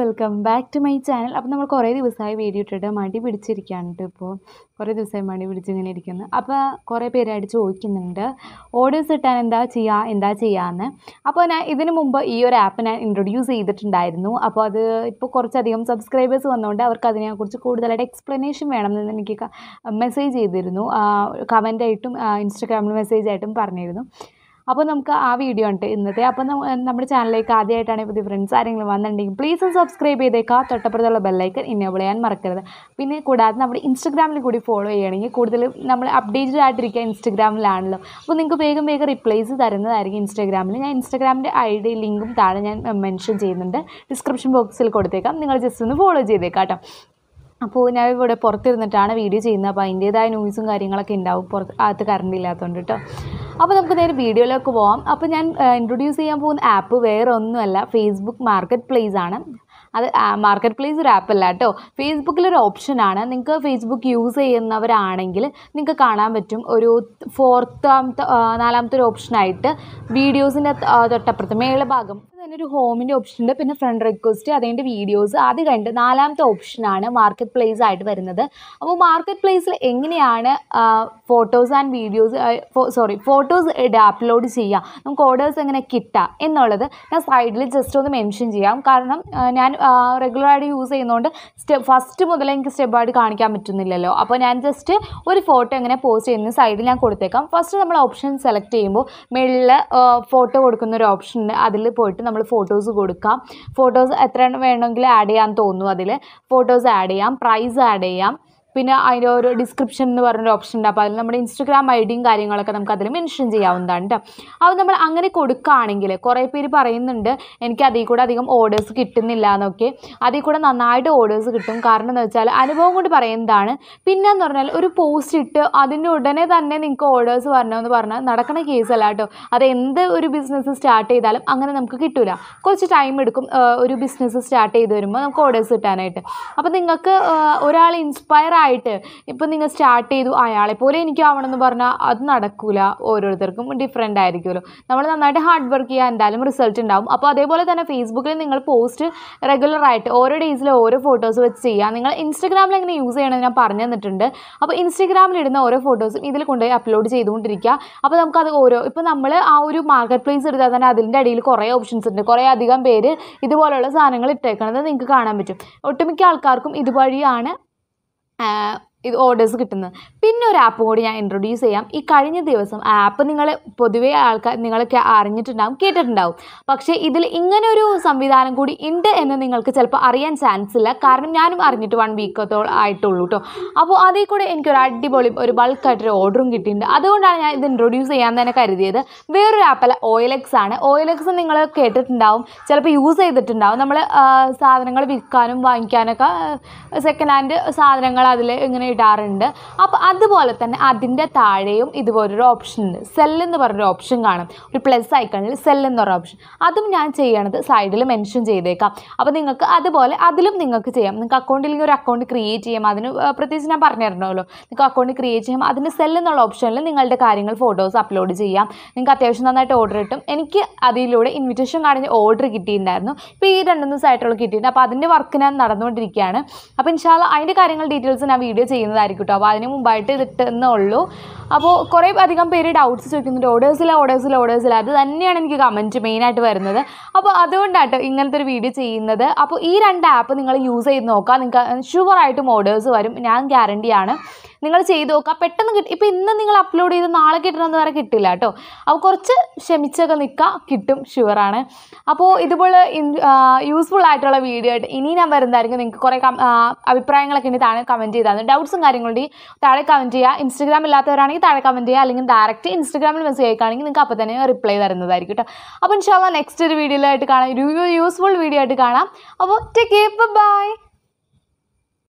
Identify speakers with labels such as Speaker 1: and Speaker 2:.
Speaker 1: welcome back to my channel അപ്പോൾ നമ്മൾ കുറേ ദിവസമായി വീഡിയോ ഇട്ടിട്ട് മടി പിടിച്ചിരിക്കുകയാണ് കേട്ടോ ഇപ്പോൾ കുറേ ദിവസമായി മടി പിടിച്ച് ഇങ്ങനെ ഇരിക്കുന്നു അപ്പോൾ കുറേ പേരായിട്ട് ചോദിക്കുന്നുണ്ട് ഓർഡേഴ്സ് കിട്ടാൻ എന്താ ചെയ്യുക എന്താ ചെയ്യാമെന്ന് അപ്പോൾ ഞാൻ ഇതിനു മുമ്പ് ഈ ഒരു ആപ്പ് ഞാൻ ഇൻട്രൊഡ്യൂസ് ചെയ്തിട്ടുണ്ടായിരുന്നു അപ്പോൾ അത് ഇപ്പോൾ കുറച്ചധികം സബ്സ്ക്രൈബേഴ്സ് വന്നുകൊണ്ട് അവർക്ക് അതിനെക്കുറിച്ച് കൂടുതലായിട്ട് എക്സ്പ്ലനേഷൻ വേണമെന്ന് എനിക്ക് മെസ്സേജ് ചെയ്തിരുന്നു കമൻ്റായിട്ടും ഇൻസ്റ്റഗ്രാമിൽ മെസ്സേജായിട്ടും പറഞ്ഞിരുന്നു അപ്പോൾ നമുക്ക് ആ വീഡിയോ ഉണ്ട് ഇന്നത്തെ അപ്പോൾ നമ്മുടെ ചാനലിലേക്ക് ആദ്യമായിട്ടാണ് പുതിയ ഫ്രണ്ട്സ് ആരെങ്കിലും വന്നിട്ടുണ്ടെങ്കിൽ പ്ലീസ് സബ്സ്ക്രൈബ് ചെയ്തേക്കാം തൊട്ടപ്പുറത്തുള്ള ബെല്ലൈക്കൻ ഇന്നേബിൾ ചെയ്യാൻ മറക്കരുത് പിന്നെ കൂടാതെ നമ്മുടെ ഇൻസ്റ്റഗ്രാമിൽ കൂടി ഫോളോ ചെയ്യുകയാണെങ്കിൽ കൂടുതൽ നമ്മൾ അപ്ഡേറ്റഡ് ആയിട്ടിരിക്കുക ഇൻസ്റ്റഗ്രാമിലാണല്ലോ അപ്പോൾ നിങ്ങൾക്ക് വേഗം വേഗം റിപ്ലൈസ് തരുന്നതായിരിക്കും ഇൻസ്റ്റഗ്രാമിൽ ഞാൻ ഇൻസ്റ്റഗ്രാമിൻ്റെ ഐ ഡി ലിങ്കും താഴെ ഞാൻ മെൻഷൻ ചെയ്യുന്നുണ്ട് ഡിസ്ക്രിപ്ഷൻ ബോക്സിൽ കൊടുത്തേക്കാം നിങ്ങൾ ജസ്റ്റ് ഒന്ന് ഫോളോ ചെയ്തേക്കാം കേട്ടോ അപ്പോൾ ഞാൻ ഇവിടെ പുറത്തിരുന്നിട്ടാണ് വീഡിയോ ചെയ്യുന്നത് അപ്പോൾ അതിൻ്റേതായ ന്യൂസും കാര്യങ്ങളൊക്കെ ഉണ്ടാവും പുറത്ത് അകത്ത് കറണ്ട് ഇല്ലാത്തതുകൊണ്ട് കേട്ടോ അപ്പോൾ നമുക്ക് നേരെ വീഡിയോയിലേക്ക് പോവാം അപ്പോൾ ഞാൻ ഇൻട്രൊഡ്യൂസ് ചെയ്യാൻ പോകുന്ന ആപ്പ് വേറെ ഒന്നുമല്ല ഫേസ്ബുക്ക് മാർക്കറ്റ് പ്ലേസ് ആണ് അത് മാർക്കറ്റ് പ്ലേസ് ഒരു ആപ്പല്ല കേട്ടോ ഫേസ്ബുക്കിലൊരു ഓപ്ഷനാണ് നിങ്ങൾക്ക് ഫേസ്ബുക്ക് യൂസ് ചെയ്യുന്നവരാണെങ്കിൽ നിങ്ങൾക്ക് കാണാൻ പറ്റും ഒരു ഫോർത്താമത്തെ നാലാമത്തെ ഒരു ഓപ്ഷനായിട്ട് വീഡിയോസിൻ്റെ തൊട്ടപ്പുറത്ത് മേളഭാഗം ഭാഗം തന്നെ ഒരു ഹോമിൻ്റെ ഓപ്ഷൻ ഉണ്ട് പിന്നെ ഫ്രണ്ട് റിക്വസ്റ്റ് അതിൻ്റെ വീഡിയോസ് അത് കണ്ട് നാലാമത്തെ ഓപ്ഷനാണ് മാർക്കറ്റ് പ്ലേസ് ആയിട്ട് വരുന്നത് അപ്പോൾ മാർക്കറ്റ് പ്ലേസിൽ എങ്ങനെയാണ് photos and videos sorry photos upload ചെയ്യുക നമുക്ക് ഓർഡേഴ്സ് എങ്ങനെ കിട്ടാം എന്നുള്ളത് ഞാൻ സൈഡിൽ ജസ്റ്റ് ഒന്ന് മെൻഷൻ ചെയ്യാം കാരണം ഞാൻ റെഗുലറായിട്ട് യൂസ് ചെയ്യുന്നതുകൊണ്ട് സ്റ്റെപ്പ് ഫസ്റ്റ് മുതൽ എനിക്ക് സ്റ്റെപ്പായിട്ട് കാണിക്കാൻ പറ്റുന്നില്ലല്ലോ അപ്പോൾ ഞാൻ ജസ്റ്റ് ഒരു ഫോട്ടോ എങ്ങനെ പോസ്റ്റ് ചെയ്യുന്ന സൈഡിൽ ഞാൻ കൊടുത്തേക്കാം ഫസ്റ്റ് നമ്മൾ ഓപ്ഷൻ സെലക്ട് ചെയ്യുമ്പോൾ മുകളിൽ ഫോട്ടോ കൊടുക്കുന്ന ഒരു ഓപ്ഷൻ ഉണ്ട് അതിൽ പോയിട്ട് നമ്മൾ നമ്മൾ ഫോട്ടോസ് കൊടുക്കാം ഫോട്ടോസ് എത്ര വേണമെങ്കിലും ആഡ് ചെയ്യാൻ തോന്നും അതിൽ ഫോട്ടോസ് ആഡ് ചെയ്യാം പ്രൈസ് ആഡ് ചെയ്യാം പിന്നെ അതിൻ്റെ ഓരോ ഡിസ്ക്രിപ്ഷൻ എന്ന് പറഞ്ഞൊരു ഓപ്ഷൻ ഉണ്ട് അപ്പോൾ അതിൽ നമ്മുടെ ഇൻസ്റ്റഗ്രാം ഐ ഡിയും കാര്യങ്ങളൊക്കെ നമുക്ക് അതിൽ മെൻഷൻ ചെയ്യാവുന്നതാണ് കേട്ടോ അത് നമ്മൾ അങ്ങനെ കൊടുക്കുകയാണെങ്കിൽ കുറേ പേര് പറയുന്നുണ്ട് എനിക്ക് അതിൽ കൂടെ അധികം ഓർഡേഴ്സ് കിട്ടുന്നില്ല എന്നൊക്കെ അതിൽ കൂടെ നന്നായിട്ട് ഓർഡേഴ്സ് കിട്ടും കാരണം എന്ന് വെച്ചാൽ അനുഭവം കൊണ്ട് പറയുന്നതാണ് പിന്നെ എന്ന് പറഞ്ഞാൽ ഒരു പോസ്റ്റ് ഇട്ട് അതിൻ്റെ ഉടനെ തന്നെ നിങ്ങൾക്ക് ഓർഡേഴ്സ് വരണമെന്ന് പറഞ്ഞാൽ നടക്കുന്ന കേസല്ല കേട്ടോ അത് എന്ത് ഒരു ബിസിനസ് സ്റ്റാർട്ട് ചെയ്താലും അങ്ങനെ നമുക്ക് കിട്ടില്ല കുറച്ച് ടൈം എടുക്കും ഒരു ബിസിനസ് സ്റ്റാർട്ട് ചെയ്ത് വരുമ്പോൾ നമുക്ക് ഓർഡേഴ്സ് കിട്ടാനായിട്ട് അപ്പോൾ നിങ്ങൾക്ക് ഒരാൾ ഇൻസ്പയർ ആയിട്ട് ഇപ്പം നിങ്ങൾ സ്റ്റാർട്ട് ചെയ്തു അയാളെ പോലെ എനിക്ക് ആവണമെന്ന് പറഞ്ഞാൽ അത് നടക്കില്ല ഓരോരുത്തർക്കും ഡിഫറെൻ്റ് ആയിരിക്കുമല്ലോ നമ്മൾ നന്നായിട്ട് ഹാർഡ് വർക്ക് ചെയ്യുക എന്തായാലും റിസൾട്ട് ഉണ്ടാവും അപ്പോൾ അതേപോലെ തന്നെ ഫേസ്ബുക്കിൽ നിങ്ങൾ പോസ്റ്റ് റെഗുലറായിട്ട് ഓരോ ഡേയ്സിൽ ഓരോ ഫോട്ടോസ് വെച്ച് ചെയ്യുക നിങ്ങൾ ഇൻസ്റ്റഗ്രാമിൽ എങ്ങനെ യൂസ് ചെയ്യണമെന്ന് ഞാൻ പറഞ്ഞു തന്നിട്ടുണ്ട് അപ്പോൾ ഇൻസ്റ്റഗ്രാമിൽ ഇടുന്ന ഓരോ ഫോട്ടോസും ഇതിൽ കൊണ്ടുപോയി അപ്ലോഡ് ചെയ്തുകൊണ്ടിരിക്കുക അപ്പോൾ നമുക്കത് ഓരോ ഇപ്പോൾ നമ്മൾ ആ ഒരു മാർക്കറ്റ് പ്ലേസ് എടുത്താൽ തന്നെ അതിൻ്റെ അടിയിൽ കുറേ ഓപ്ഷൻസ് ഉണ്ട് കുറേ അധികം പേര് ഇതുപോലുള്ള സാധനങ്ങൾ ഇട്ടേക്കണത് നിങ്ങൾക്ക് കാണാൻ പറ്റും ഒട്ടുമിക്ക ആൾക്കാർക്കും ഇതുവഴിയാണ് 啊。ഇത് ഓർഡേഴ്സ് കിട്ടുന്നത് പിന്നെ ഒരു ആപ്പ് കൂടി ഞാൻ ഇൻട്രൊഡ്യൂസ് ചെയ്യാം ഈ കഴിഞ്ഞ ദിവസം ആ ആപ്പ് നിങ്ങളെ പൊതുവേ ആൾക്കാർ നിങ്ങളൊക്കെ അറിഞ്ഞിട്ടുണ്ടാവും കേട്ടിട്ടുണ്ടാവും പക്ഷേ ഇതിൽ ഇങ്ങനൊരു സംവിധാനം കൂടി ഉണ്ട് എന്ന് നിങ്ങൾക്ക് ചിലപ്പോൾ അറിയാൻ ചാൻസ് ഇല്ല കാരണം ഞാനും അറിഞ്ഞിട്ട് വൺ വീക്കത്തോളം ആയിട്ടുള്ളൂ കേട്ടോ അപ്പോൾ അതിൽ കൂടെ എനിക്കൊരു അടിപൊളി ഒരു ബൾക്കായിട്ടൊരു ഓർഡറും കിട്ടിയിട്ടുണ്ട് അതുകൊണ്ടാണ് ഞാൻ ഇത് ഇൻട്രൊഡ്യൂസ് ചെയ്യാൻ തന്നെ കരുതിയത് വേറൊരു ആപ്പല്ല ഓയിലെക്സ് ആണ് ഓയിലെക്സ് നിങ്ങൾ കേട്ടിട്ടുണ്ടാവും ചിലപ്പോൾ യൂസ് ചെയ്തിട്ടുണ്ടാവും നമ്മൾ സാധനങ്ങൾ വിൽക്കാനും വാങ്ങിക്കാനൊക്കെ സെക്കൻഡ് ഹാൻഡ് സാധനങ്ങൾ അതിൽ ഇങ്ങനെ ഇടാറുണ്ട് അപ്പോൾ അതുപോലെ തന്നെ അതിൻ്റെ താഴെയും ഇതുപോലൊരു ഓപ്ഷൻ ഉണ്ട് സെൽ എന്ന് പറഞ്ഞൊരു ഓപ്ഷൻ കാണും ഒരു പ്ലസ് ഐക്കണിൽ സെൽ എന്ന് പറഞ്ഞ ഓപ്ഷൻ അതും ഞാൻ ചെയ്യണത് സൈഡിൽ മെൻഷൻ ചെയ്തേക്കാം അപ്പോൾ നിങ്ങൾക്ക് അതുപോലെ അതിലും നിങ്ങൾക്ക് ചെയ്യാം നിങ്ങൾക്ക് ഇല്ലെങ്കിൽ ഒരു അക്കൗണ്ട് ക്രിയേറ്റ് ചെയ്യാം അതിന് പ്രത്യേകിച്ച് ഞാൻ പറഞ്ഞിരുന്നല്ലോ നിങ്ങൾക്ക് അക്കൗണ്ട് ക്രിയേറ്റ് ചെയ്യാം അതിന് സെൽ എന്നുള്ള ഓപ്ഷനിൽ നിങ്ങളുടെ കാര്യങ്ങൾ ഫോട്ടോസ് അപ്ലോഡ് ചെയ്യാം നിങ്ങൾക്ക് അത്യാവശ്യം നന്നായിട്ട് ഓർഡർ കിട്ടും എനിക്ക് അതിലൂടെ ഇൻവിറ്റേഷൻ കാണിഞ്ഞ് ഓർഡർ കിട്ടിയിട്ടുണ്ടായിരുന്നു ഇപ്പോൾ ഈ രണ്ട് ദിവസമായിട്ടുള്ള കിട്ടിയിട്ടുണ്ട് അപ്പോൾ അതിൻ്റെ വർക്ക് ഞാൻ നടന്നുകൊണ്ടിരിക്കുകയാണ് അപ്പോൾ ഇൻഷാല്ല അതിൻ്റെ കാര്യങ്ങൾ ഡീറ്റെയിൽസ് ഞാൻ വീഡിയോ ചെയ്യുന്നതായിരിക്കും കേട്ടോ അപ്പോൾ അതിന് മുമ്പായിട്ട് ഇതിട്ടെന്നേ ഉള്ളൂ അപ്പോൾ കുറേ അധികം പേര് ഡൗട്ട്സ് ചോദിക്കുന്നുണ്ട് ഓർഡേഴ്സില്ല ഓർഡേഴ്സില്ല ഓർഡേഴ്സില്ല അത് തന്നെയാണ് എനിക്ക് കമൻറ്റ് മെയിനായിട്ട് വരുന്നത് അപ്പോൾ അതുകൊണ്ടാട്ടോ ഇങ്ങനത്തെ ഒരു വീഡിയോ ചെയ്യുന്നത് അപ്പോൾ ഈ രണ്ട് ആപ്പ് നിങ്ങൾ യൂസ് ചെയ്ത് നോക്കുക നിങ്ങൾക്ക് ഷുവറായിട്ടും ഓർഡേഴ്സ് വരും ഞാൻ ഗ്യാരണ്ടിയാണ് നിങ്ങൾ ചെയ്ത് നോക്കുക പെട്ടെന്ന് കിട്ടും ഇപ്പം ഇന്ന് നിങ്ങൾ അപ്ലോഡ് ചെയ്ത് നാളെ കിട്ടണമെന്ന് വരെ കിട്ടില്ല കേട്ടോ അപ്പോൾ കുറച്ച് ക്ഷമിച്ചൊക്കെ നിൽക്കുക കിട്ടും ഷുവറാണ് അപ്പോൾ ഇതുപോലെ യൂസ്ഫുൾ ആയിട്ടുള്ള വീഡിയോ ആയിട്ട് ഇനി ഞാൻ വരുന്നതായിരിക്കും നിങ്ങൾക്ക് കുറേ അഭിപ്രായങ്ങളൊക്കെ ഉണ്ടെങ്കിൽ താഴെ കമൻറ്റ് ചെയ്താൽ ഡൗട്ട്സും കാര്യങ്ങളുണ്ടെങ്കിൽ താഴെ കമൻറ്റ് ചെയ്യുക ഇൻസ്റ്റഗ്രാം ഇല്ലാത്തവരാണെങ്കിൽ താഴെ കമൻറ്റ് ചെയ്യുക അല്ലെങ്കിൽ ഡയറക്റ്റ് ഇൻസ്റ്റഗ്രാമിൽ മെസ്സേജ് അയക്കുകയാണെങ്കിൽ നിങ്ങൾക്ക് അപ്പോൾ തന്നെ റിപ്ലൈ തരുന്നതായിരിക്കും കേട്ടോ അപ്പോൾ ഇൻഷാല്ല നെക്സ്റ്റ് ഒരു വീഡിയോയിലായിട്ട് കാണാം ഒരു യൂസ്ഫുൾ വീഡിയോ ആയിട്ട് കാണാം അപ്പോൾ ടേക്ക് കെയർ ബൈ